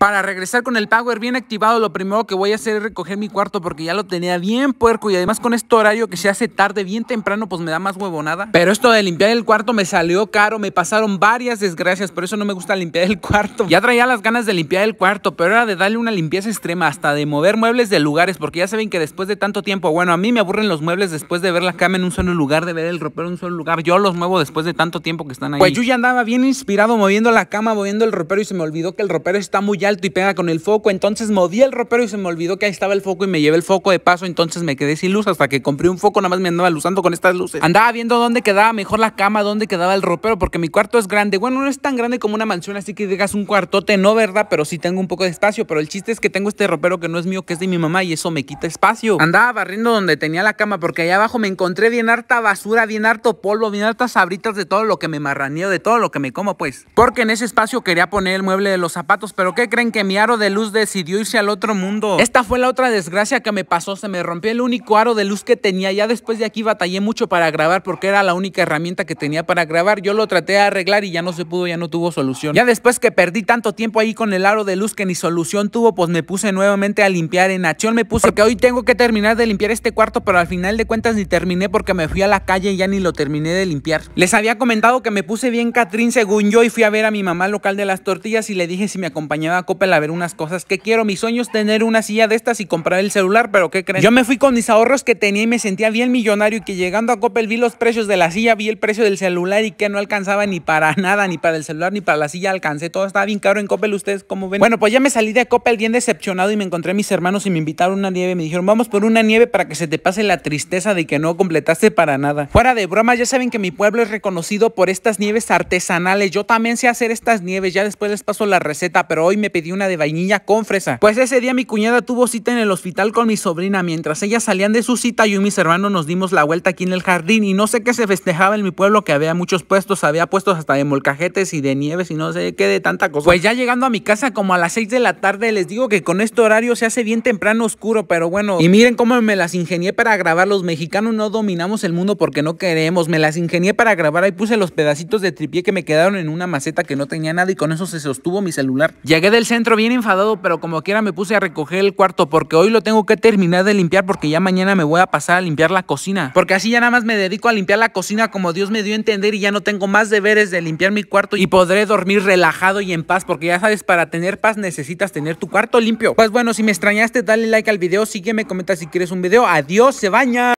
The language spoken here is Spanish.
Para regresar con el Power bien activado, lo primero que voy a hacer es recoger mi cuarto porque ya lo tenía bien puerco y además con este horario que se hace tarde, bien temprano, pues me da más huevonada. Pero esto de limpiar el cuarto me salió caro, me pasaron varias desgracias, por eso no me gusta limpiar el cuarto. Ya traía las ganas de limpiar el cuarto, pero era de darle una limpieza extrema, hasta de mover muebles de lugares, porque ya saben que después de tanto tiempo, bueno, a mí me aburren los muebles después de ver la cama en un solo lugar, de ver el ropero en un solo lugar, yo los muevo después de tanto tiempo que están ahí. Pues yo ya andaba bien inspirado moviendo la cama, moviendo el ropero y se me olvidó que el ropero está muy ya alto y pega con el foco, entonces moví el ropero y se me olvidó que ahí estaba el foco y me llevé el foco de paso, entonces me quedé sin luz hasta que compré un foco, nada más me andaba luzando con estas luces. Andaba viendo dónde quedaba mejor la cama, dónde quedaba el ropero, porque mi cuarto es grande. Bueno, no es tan grande como una mansión, así que digas un cuartote, no, ¿verdad? Pero sí tengo un poco de espacio, pero el chiste es que tengo este ropero que no es mío, que es de mi mamá y eso me quita espacio. Andaba barriendo donde tenía la cama porque allá abajo me encontré bien harta basura, bien harto polvo, bien hartas sabritas de todo lo que me marraneo, de todo lo que me como, pues. Porque en ese espacio quería poner el mueble de los zapatos, pero ¿qué que mi aro de luz decidió irse al otro mundo. Esta fue la otra desgracia que me pasó. Se me rompió el único aro de luz que tenía. Ya después de aquí batallé mucho para grabar porque era la única herramienta que tenía para grabar. Yo lo traté de arreglar y ya no se pudo, ya no tuvo solución. Ya después que perdí tanto tiempo ahí con el aro de luz que ni solución tuvo, pues me puse nuevamente a limpiar. En acción me puse porque hoy tengo que terminar de limpiar este cuarto, pero al final de cuentas ni terminé porque me fui a la calle y ya ni lo terminé de limpiar. Les había comentado que me puse bien Catrín según yo y fui a ver a mi mamá local de las tortillas y le dije si me acompañaba Coppel a ver unas cosas que quiero. Mis sueños tener una silla de estas y comprar el celular, pero ¿qué creen? Yo me fui con mis ahorros que tenía y me sentía bien millonario y que llegando a Coppel vi los precios de la silla, vi el precio del celular y que no alcanzaba ni para nada, ni para el celular, ni para la silla alcancé. Todo estaba bien caro en Coppel, ustedes cómo ven. Bueno, pues ya me salí de Coppel bien decepcionado y me encontré mis hermanos y me invitaron a una nieve. Me dijeron, vamos por una nieve para que se te pase la tristeza de que no completaste para nada. Fuera de bromas ya saben que mi pueblo es reconocido por estas nieves artesanales. Yo también sé hacer estas nieves, ya después les paso la receta, pero hoy me di una de vainilla con fresa. Pues ese día mi cuñada tuvo cita en el hospital con mi sobrina. Mientras ellas salían de su cita, yo y mis hermanos nos dimos la vuelta aquí en el jardín y no sé qué se festejaba en mi pueblo que había muchos puestos, había puestos hasta de molcajetes y de nieves y no sé qué de tanta cosa. Pues ya llegando a mi casa como a las 6 de la tarde, les digo que con este horario se hace bien temprano oscuro, pero bueno. Y miren cómo me las ingenié para grabar. Los mexicanos no dominamos el mundo porque no queremos. Me las ingenié para grabar. Ahí puse los pedacitos de tripié que me quedaron en una maceta que no tenía nada y con eso se sostuvo mi celular. Llegué del centro bien enfadado, pero como quiera me puse a recoger el cuarto porque hoy lo tengo que terminar de limpiar porque ya mañana me voy a pasar a limpiar la cocina. Porque así ya nada más me dedico a limpiar la cocina como Dios me dio a entender y ya no tengo más deberes de limpiar mi cuarto y podré dormir relajado y en paz porque ya sabes, para tener paz necesitas tener tu cuarto limpio. Pues bueno, si me extrañaste, dale like al video, sígueme, comenta si quieres un video. Adiós, se baña.